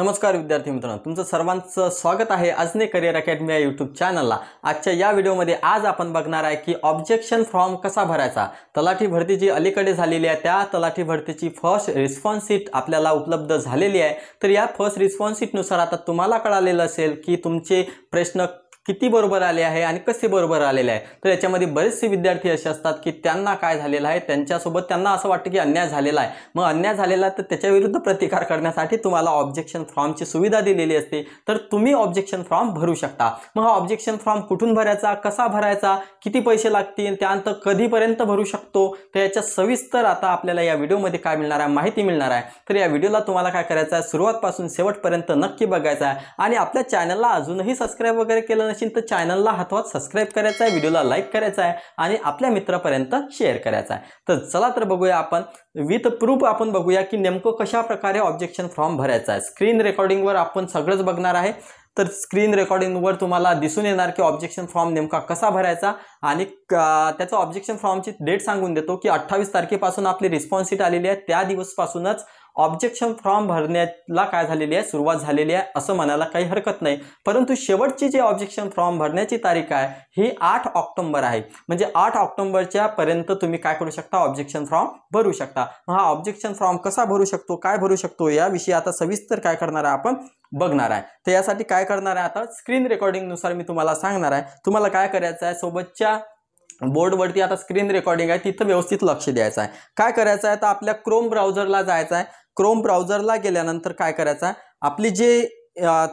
नमस्कार विद्यार्थी मित्रांनो तुमचं सर्वांचं स्वागत आहे अजने करिअर अकॅडमी या यूट्यूब चॅनलला आजच्या या व्हिडिओमध्ये आज आपण बघणार आहे की ऑब्जेक्शन फॉर्म कसा भरायचा तलाठी भरती जी अलीकडे झालेली आहे त्या तलाठी भरतीची फर्स्ट रिस्पॉन्स सीट आपल्याला उपलब्ध झालेली आहे तर या फर्स्ट रिस्पॉन्स सीटनुसार आता तुम्हाला कळालेलं असेल की तुमचे प्रश्न किती बरोबर आले आहे आणि कसे बरोबर आलेले आहे तर याच्यामध्ये बरेचसे विद्यार्थी असे असतात की त्यांना काय झालेलं आहे त्यांच्यासोबत त्यांना असं वाटतं की अन्याय झालेला आहे मग अन्याय झालेला तर त्याच्याविरुद्ध प्रतिकार करण्यासाठी तुम्हाला ऑब्जेक्शन फॉर्मची सुविधा दिलेली असते तर तुम्ही ऑब्जेक्शन फॉर्म भरू शकता मग हा ऑब्जेक्शन फॉर्म कुठून भरायचा कसा भरायचा किती पैसे लागतील त्यानंतर कधीपर्यंत भरू शकतो तर याच्या सविस्तर आता आपल्याला या व्हिडिओमध्ये काय मिळणार आहे माहिती मिळणार आहे तर या व्हिडिओला तुम्हाला काय करायचं आहे सुरुवातपासून शेवटपर्यंत नक्की बघायचं आहे आणि आपल्या चॅनलला अजूनही सबस्क्राईब वगैरे केलं नसेल तर चॅनलला हातवात सबस्क्राईब करायचा आहे व्हिडिओला लाईक करायचा आहे आणि आपल्या मित्रापर्यंत शेअर करायचा आहे तर चला तर बघूया आपण विथ प्रूफ आपण बघूया की नेमकं कशा प्रकारे ऑब्जेक्शन फॉर्म भरायचा आहे स्क्रीन रेकॉर्डिंगवर आपण सगळंच बघणार आहे तर स्क्रीन रेकॉर्डिंगवर तुम्हाला दिसून येणार की ऑब्जेक्शन फॉर्म नेमका कसा भरायचा आणि त्याचा ऑब्जेक्शन फॉर्मची डेट सांगून देतो की अठ्ठावीस तारखेपासून आपली रिस्पॉन्सिट आलेली आहे त्या दिवसपासूनच ऑब्जेक्शन फॉर्म भरण्याला काय झालेली आहे सुरुवात झालेली आहे असं म्हणायला काही हरकत नाही परंतु शेवटची जी ऑब्जेक्शन फॉर्म भरण्याची तारीख आहे ही आठ ऑक्टोंबर आहे म्हणजे आठ ऑक्टोंबरच्या पर्यंत तुम्ही काय करू शकता ऑब्जेक्शन फॉर्म भरू शकता हा ऑब्जेक्शन फॉर्म कसा भरू शकतो काय भरू शकतो याविषयी आता सविस्तर काय करणार आहे आपण बघणार आहे तर यासाठी काय करणार आहे आता स्क्रीन रेकॉर्डिंगनुसार मी तुम्हाला सांगणार आहे तुम्हाला काय करायचं आहे सोबतच्या बोर्डवरती आता स्क्रीन रेकॉर्डिंग आहे तिथं व्यवस्थित लक्ष द्यायचं आहे काय करायचं आहे तर आपल्या क्रोम ब्राउझरला जायचं आहे क्रोम ब्राउझरला गेल्यानंतर काय करायचा आपली जे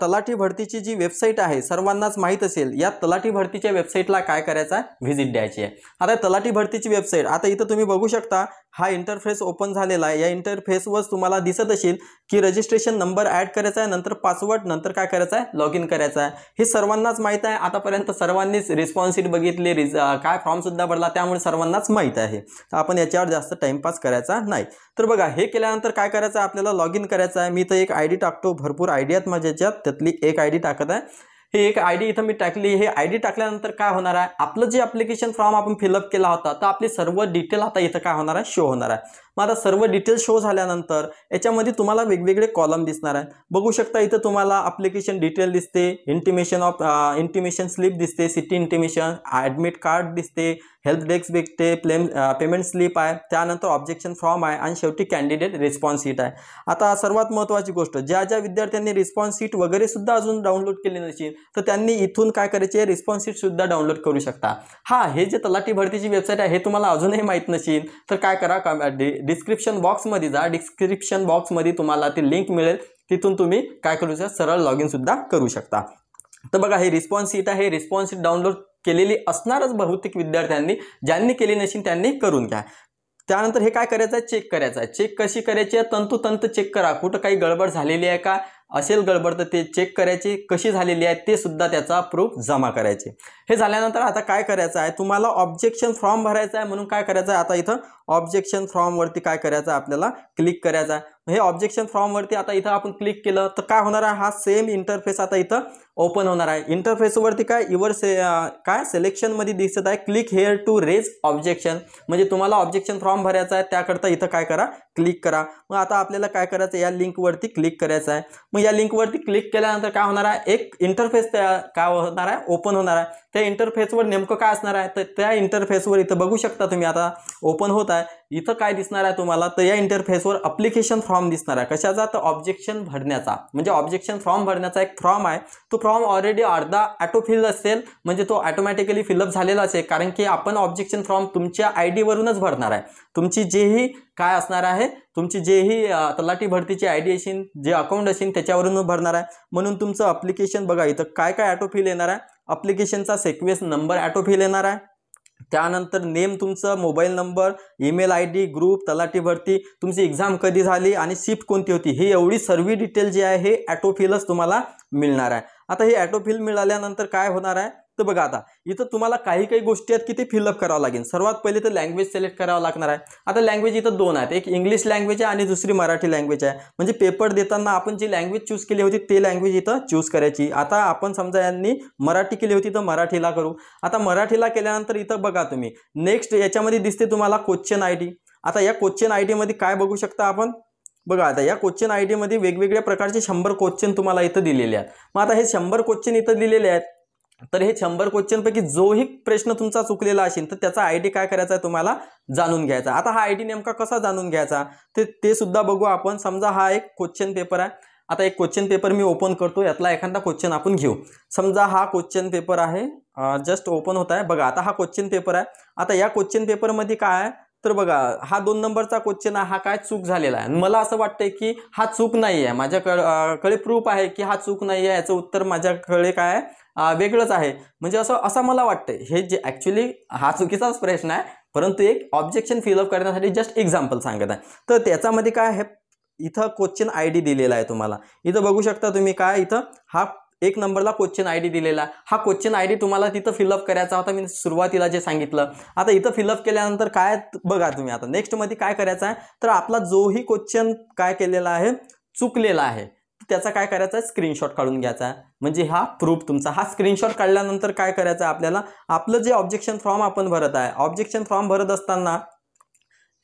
तलाठी भरतीची जी वेबसाईट आहे सर्वांनाच माहीत असेल या तलाठी भरतीच्या वेबसाईटला काय करायचा व्हिजिट द्यायची आहे आता तलाठी भरतीची वेबसाईट आता इथं तुम्ही बघू शकता हा इंटरफेस ओपन झालेला आहे या इंटरफेसवर तुम्हाला दिसत असेल की रजिस्ट्रेशन नंबर ॲड करायचा आहे नंतर पासवर्ड नंतर काय करायचं आहे लॉग इन करायचं आहे हे सर्वांनाच माहीत आहे आतापर्यंत सर्वांनीच रिस्पॉन्सिट बघितले रिज काय फॉर्मसुद्धा भरला त्यामुळे सर्वांनाच माहीत आहे तर आपण याच्यावर जास्त टाईमपास करायचा नाही तर बघा हे केल्यानंतर काय करायचं आहे आपल्याला लॉग इन करायचं आहे मी तर एक आय डी टाकतो भरपूर आहेत माझ्या याच्यात त्यातली एक आय डी टाकत आहे हे एक आय डी इथं मी टाकली हे आय डी टाकल्यानंतर काय होणार आहे आपलं जे ॲप्लिकेशन फॉर्म आपण फिलअप केला होता तर आपली सर्व डिटेल आता इथं काय होणार आहे शो होणार आहे मग आता सर्व डिटेल्स शो झाल्यानंतर याच्यामध्ये तुम्हाला वेगवेगळे कॉलम दिसणार आहेत बघू शकता इथं तुम्हाला अप्लिकेशन डिटेल दिसते इंटिमेशन ऑफ इंटिमेशन स्लिप दिसते सिटी इंटिमेशन ॲडमिट कार्ड दिसते हेल्प डेस्क भेटते प्लेम पेमेंट स्लिप आहे त्यानंतर ऑब्जेक्शन फॉर्म आहे आणि शेवटी कॅन्डिडेट रिस्पॉन्स शीट आहे आता सर्वात महत्त्वाची गोष्ट ज्या ज्या विद्यार्थ्यांनी रिस्पॉन्स शीट वगैरेसुद्धा अजून डाउनलोड केली नसेल तर त्यांनी इथून काय करायचे रिस्पॉन्स शीट डाउनलोड करू शकता हा हे जे तलाठी भरतीची वेबसाईट आहे हे तुम्हाला अजूनही माहीत नसेल तर काय करा डिस्क्रिप्शन बॉक्समध्ये जा डिस्क्रिप्शन बॉक्समध्ये तुम्हाला ती लिंक मिळेल तिथून तुम्ही काय करू शकता सरळ लॉग इन सुद्धा करू शकता तर बघा हे रिस्पॉन्स शीट आहे रिस्पॉन्स सीट डाउनलोड केलेली असणारच बहुतेक विद्यार्थ्यांनी ज्यांनी केली नसेल त्यांनी करून घ्या त्यानंतर हे काय करायचं आहे चेक करायचं आहे चेक कशी करायची आहे तंतुतंत चेक करा कुठं काही गडबड झालेली आहे का असेल गडबड तर ते चेक करायची कशी झालेली आहे ते सुद्धा त्याचा प्रूफ जमा करायचे हे झाल्यानंतर आता काय करायचं आहे तुम्हाला ऑब्जेक्शन फॉर्म भरायचा आहे म्हणून काय करायचं आहे आता इथं ऑब्जेक्शन फॉर्मवरती काय करायचं आपल्याला क्लिक करायचं आहे हे ऑब्जेक्शन फॉर्मवरती आता इथं आपण क्लिक केलं तर काय होणार आहे हा सेम इंटरफेस आता इथं ओपन होणार आहे इंटरफेसवरती काय इवर से काय सिलेक्शनमध्ये दिसत आहे click here to raise objection म्हणजे तुम्हाला ऑब्जेक्शन फॉर्म भरायचा आहे त्याकरता इथं काय करा क्लिक करा मग आता आपल्याला काय करायचं या लिंकवरती क्लिक करायचं आहे मग या लिंकवरती क्लिक केल्यानंतर काय होणार आहे एक इंटरफेस त्या काय होणार आहे ओपन होणार आहे त्या इंटरफेसवर नेमकं काय असणार आहे तर त्या इंटरफेसवर इथं बघू शकता तुम्ही आता ओपन होत आहे इथं काय दिसणार आहे तुम्हाला तर या इंटरफेसवर अप्लिकेशन फॉर्म फॉर्म दिसणार आहे कशाचा तर ऑब्जेक्शन भरण्याचा म्हणजे ऑब्जेक्शन फॉर्म भरण्याचा एक फॉर्म आहे तो फॉर्म ऑलरेडी अर्धा फिल असेल म्हणजे तो ऑटोमॅटिकली फिलअप झालेला असेल कारण की आपण ऑब्जेक्शन फॉर्म तुमच्या आय डीवरूनच भरणार आहे तुमची जेही काय असणार आहे तुमची जेही तलाठी भरतीची आय डी असेल जे अकाउंट असेल त्याच्यावरून भरणार आहे म्हणून तुमचं अप्लिकेशन बघा इथं काय काय फिल येणार आहे अप्लिकेशनचा सिक्वेन्स नंबर फिल येणार आहे त्यानंतर नेम तुमचं mobile number email I D group तलाठी भरती तुमची एक्झाम कधी झाली आणि शिफ्ट कोणती होती ही एवढी सर्व डिटेल जी आहे हे ॲटोफिलच तुम्हाला मिळणार आहे आता हे ॲटोफिल मिळाल्यानंतर काय होणार आहे तर बघा आता इथं तुम्हाला काही काही गोष्टी आहेत की ते फिलअप करावं लागेल सर्वात पहिले तर लँग्वेज सिलेक्ट करावं लागणार आहे आता लँग्वेज इथं दोन आहेत एक इंग्लिश लँग्वेज आहे आणि दुसरी मराठी लँग्वेज आहे म्हणजे पेपर देताना आपण जी लँग्वेज चूज केली होती ते लँग्वेज इथं चूज करायची आता आपण समजा यांनी मराठी केली होती तर मराठीला करू आता मराठीला केल्यानंतर इथं बघा तुम्ही नेक्स्ट याच्यामध्ये दिसते तुम्हाला क्वेश्चन आय डी आता या क्वेश्चन आय डीमध्ये काय बघू शकता आपण बघा आता या क्वेश्चन आय डीमध्ये वेगवेगळ्या प्रकारचे शंभर क्वेश्चन तुम्हाला इथं दिलेले आहेत मग आता हे शंभर क्वेश्चन इथं दिलेले आहेत तर हे शंभर क्वेश्चनपैकी जोही प्रश्न तुमचा चुकलेला असेल तर त्याचा आय टी काय करायचा आहे तुम्हाला जाणून घ्यायचा आता हा आय डी नेमका कसा जाणून घ्यायचा ते ते सुद्धा बघू आपण समजा हा एक क्वेश्चन पेपर आहे आता एक क्वेश्चन पेपर मी ओपन करतो यातला एखादा क्वेश्चन आपण घेऊ समजा हा क्वेश्चन पेपर आहे जस्ट ओपन होत आहे बघा आता हा क्वेश्चन पेपर आहे आता या क्वेश्चन पेपरमध्ये काय आहे तर बघा हा दोन नंबरचा क्वेश्चन आहे हा काय चूक झालेला आहे मला असं वाटतंय की हा चूक नाही आहे माझ्याकडे प्रूफ आहे की हा चूक नाही आहे याचं उत्तर माझ्याकडे काय वेगळंच आहे म्हणजे असं असं मला वाटतंय हे जे ॲक्च्युली हा चुकीचाच प्रश्न आहे परंतु एक ऑब्जेक्शन फिलअप करण्यासाठी जस्ट एक्झाम्पल सांगत आहे तर त्याच्यामध्ये काय आहे इथं क्वेश्चन आय डी दिलेला आहे तुम्हाला इथं बघू शकता तुम्ही काय इथं हा एक नंबरला क्वेश्चन आय डी दिलेला हा क्वेश्चन आय डी तुम्हाला तिथं फिलअप करायचा होता मी सुरुवातीला जे सांगितलं आता इथं फिलअप केल्यानंतर काय बघा तुम्ही आता नेक्स्टमध्ये काय करायचं आहे तर आपला जोही क्वेश्चन काय केलेला आहे चुकलेला आहे त्याचा काय करायचा आहे स्क्रीनशॉट काढून घ्यायचा आहे म्हणजे हा प्रूफ तुमचा हा स्क्रीनशॉट काढल्यानंतर काय करायचं आहे आपल्याला आपलं जे ऑब्जेक्शन फॉर्म आपण भरत आहे ऑब्जेक्शन फॉर्म भरत असताना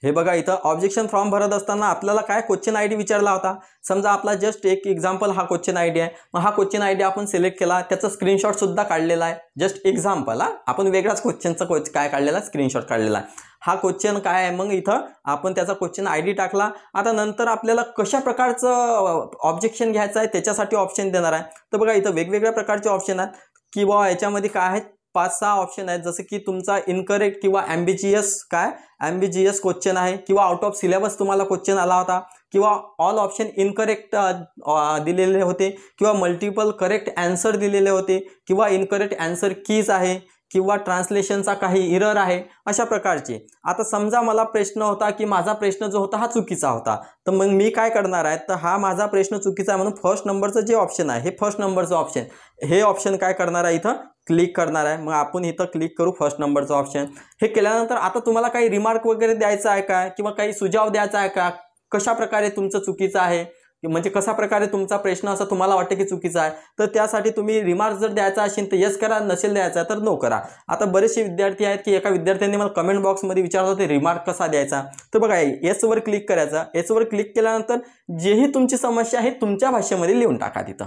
हे बघा इथं ऑब्जेक्शन फॉर्म भरत असताना आपल्याला काय क्वेश्चन आय डी विचारला होता समजा आपला जस्ट एक एक्झाम्पल हा क्वेश्चन आय डी आहे मग हा क्वेश्चन आय डी आपण सिलेक्ट केला त्याचा स्क्रीनशॉटसुद्धा काढलेला आहे जस्ट एक्झाम्पल हा आपण वेगळाच क्वेश्चनचा क्वेच काय काढलेला आहे स्क्रीनशॉट काढलेला आहे हा क्वेश्चन काय आहे मग इथं आपण त्याचा क्वेश्चन आय डी टाकला आता नंतर आपल्याला कशा प्रकारचं ऑब्जेक्शन घ्यायचं आहे त्याच्यासाठी ऑप्शन देणार आहे तर बघा इथं वेगवेगळ्या प्रकारचे ऑप्शन आहेत किंवा याच्यामध्ये काय आहे पाच सहा ऑप्शन आहेत जसं की तुमचा इनकरेक्ट किंवा ॲम्बिजियस काय ॲम्बिजियस क्वेश्चन आहे किंवा आउट ऑफ सिलेबस तुम्हाला क्वेश्चन आला होता किंवा ऑल ऑप्शन इनकरेक्ट दिलेले होते किंवा मल्टिपल करेक्ट ॲन्सर दिलेले होते किंवा इनकरेक्ट ॲन्सर कीज आहे किंवा ट्रान्सलेशनचा काही इरर आहे अशा प्रकारचे आता समजा मला प्रश्न होता की माझा प्रश्न जो होता हा चुकीचा होता तर मग मी काय करणार आहे तर हा माझा प्रश्न चुकीचा आहे म्हणून फर्स्ट नंबरचं जे ऑप्शन आहे हे फर्स्ट नंबरचं ऑप्शन हे ऑप्शन काय करणार आहे इथं क्लिक करणार आहे मग आपण इथं क्लिक करू फर्स्ट नंबरचं ऑप्शन हे केल्यानंतर आता तुम्हाला काही रिमार्क वगैरे द्यायचं आहे का किंवा काही सुझाव द्यायचा आहे का कशा प्रकारे तुमचं चुकीचं आहे म्हणजे कशा प्रकारे तुमचा प्रश्न असा तुम्हाला वाटतं की चुकीचा आहे तर त्यासाठी तुम्ही रिमार्क जर द्यायचा असेल तर यस करा नसेल द्यायचा तर नो करा आता बरेचसे विद्यार्थी आहेत की एका विद्यार्थ्यांनी मला कमेंट बॉक्समध्ये विचारत ते रिमार्क कसा द्यायचा तर बघा येसवर क्लिक करायचा येसवर क्लिक केल्यानंतर जेही तुमची समस्या आहे तुमच्या भाषेमध्ये लिहून टाका तिथं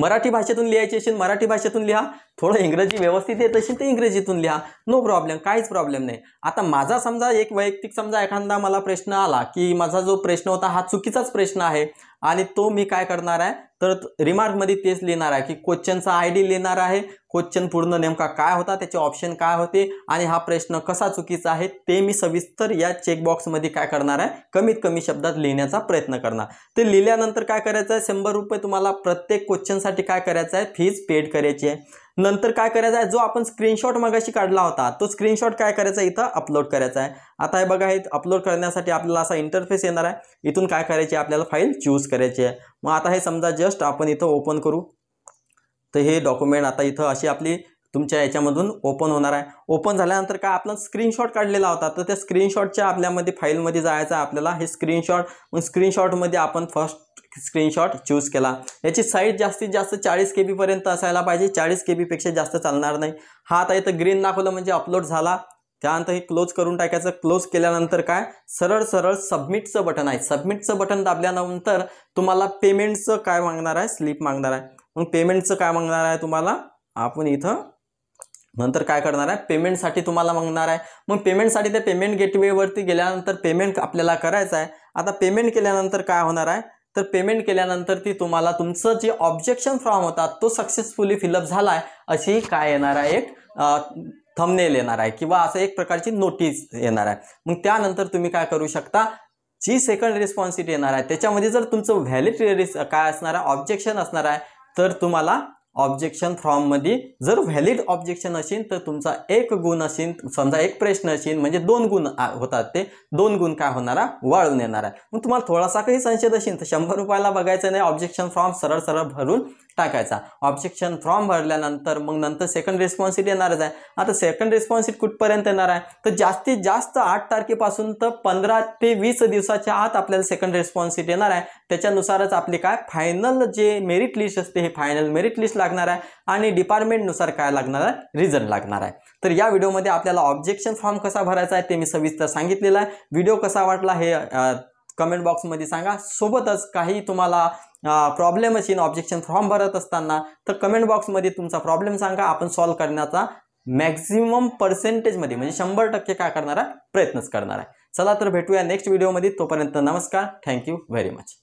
मराठी भाषेतून लिहायची असेल मराठी भाषेतून लिहा थोडं इंग्रजी व्यवस्थित येत असेल तर इंग्रजीतून लिहा नो प्रॉब्लेम काहीच प्रॉब्लेम नाही आता माझा समजा एक वैयक्तिक समजा एखादा मला प्रश्न आला की माझा जो प्रश्न होता हा चुकीचाच प्रश्न आहे आणि तो मी काय करणार आहे तर रिमार्कमध्ये तेच लिहिणार आहे की क्वेश्चनचा आय डी लिहिणार आहे क्वेश्चन पूर्ण नेमका काय होता त्याचे ऑप्शन काय होते आणि हा प्रश्न कसा चुकीचा आहे ते मी सविस्तर या चेकबॉक्समध्ये काय करणार आहे कमीत कमी शब्दात लिहिण्याचा प्रयत्न करणार ते लिहिल्यानंतर काय करायचं आहे शंभर रुपये तुम्हाला प्रत्येक क्वेश्चनसाठी काय करायचं आहे फीज पेड करायची आहे नंतर काय करायचं आहे जो आपण स्क्रीनशॉट मगाशी काढला होता तो स्क्रीनशॉट काय करायचा आहे इथं अपलोड करायचा आहे आता हे बघा हे अपलोड करण्यासाठी आपल्याला असा इंटरफेस येणार आहे इथून काय करायचे आपल्याला फाईल चूज करायची आहे मग आता हे समजा जस्ट आपण इथं ओपन करू तर हे डॉक्युमेंट आता इथं अशी आपली तुमच्या याच्यामधून ओपन होणार आहे ओपन झाल्यानंतर काय आपण स्क्रीनशॉट काढलेला होता तर त्या स्क्रीनशॉटच्या आपल्यामध्ये फाईलमध्ये जायचं आपल्याला हे स्क्रीनशॉट मग स्क्रीनशॉटमध्ये आपण फर्स्ट स्क्रीनशॉट चूज केला याची साईज जास्तीत जास्त चाळीस के बीपर्यंत असायला पाहिजे चाळीस के बीपेक्षा जास्त चालणार नाही हा आता इथं ग्रीन दाखवलं म्हणजे अपलोड झाला त्यानंतर हे क्लोज करून टाकायचं क्लोज केल्यानंतर काय सरळ सरळ सबमिटचं बटन आहे सबमिटचं बटन दाबल्यानंतर तुम्हाला पेमेंटचं काय मागणार आहे स्लिप मागणार आहे मग पेमेंटचं काय मागणार आहे तुम्हाला आपण इथं नंतर काय करणार आहे पेमेंटसाठी तुम्हाला मागणार आहे मग पेमेंटसाठी ते पेमेंट गेटवेवरती गेल्यानंतर पेमेंट आपल्याला करायचं आहे आता पेमेंट केल्यानंतर काय होणार आहे तर पेमेंट केल्यानंतर ती तुम्हाला तुमचं जे ऑब्जेक्शन फॉर्म होता तो सक्सेसफुली फिलअप झाला आहे अशी काय येणार आहे एक थमनेल येणार आहे किंवा असं एक प्रकारची नोटीस येणार आहे मग त्यानंतर तुम्ही काय करू शकता जी सेकंड रिस्पॉन्सिटी येणार आहे त्याच्यामध्ये जर तुमचं व्हॅलिड काय असणार आहे ऑब्जेक्शन असणार आहे तर तुम्हाला ऑब्जेक्शन फॉर्ममध्ये जर व्हॅलिड ऑब्जेक्शन असेल तर तुमचा एक गुण असेल समजा एक प्रश्न असेल म्हणजे दोन गुण होतात ते दोन गुण काय होणार वाळून येणार आहे मग तुम्हाला थोडासा काही संशय असेल तर शंभर रुपयाला बघायचं नाही ऑब्जेक्शन फॉर्म सरळ सरळ भरून टाकायचा ऑब्जेक्शन फॉर्म भरल्यानंतर मग नंतर सेकंड रिस्पॉन्सिट येणारच आहे आता सेकंड रिस्पॉन्सिट कुठपर्यंत येणार आहे तर जास्तीत जास्त आठ तारखेपासून तर पंधरा ते वीस दिवसाच्या आत आपल्याला सेकंड रिस्पॉन्सिट येणार आहे त्याच्यानुसारच आपली काय फायनल जे मेरिट लिस्ट असते हे फायनल मेरिट लिस्ट लागणार आहे आणि डिपार्टमेंटनुसार काय लागणार आहे रिझन लागणार आहे तर या व्हिडिओमध्ये आपल्याला ऑब्जेक्शन फॉर्म कसा भरायचा आहे ते मी सविस्तर सांगितलेलं आहे व्हिडिओ कसा वाटला हे कमेंट बॉक्समध्ये सांगा सोबतच काही तुम्हाला प्रॉब्लेम असेल ऑब्जेक्शन फॉर्म भरत असताना तर कमेंट बॉक्समध्ये तुमचा प्रॉब्लेम सांगा आपण सॉल्व्ह करण्याचा मॅक्झिमम पर्सेंटेजमध्ये म्हणजे शंभर टक्के काय करणार आहे प्रयत्नच करणार आहे चला तर भेटूया नेक्स्ट व्हिडिओमध्ये तोपर्यंत नमस्कार थँक्यू व्हेरी मच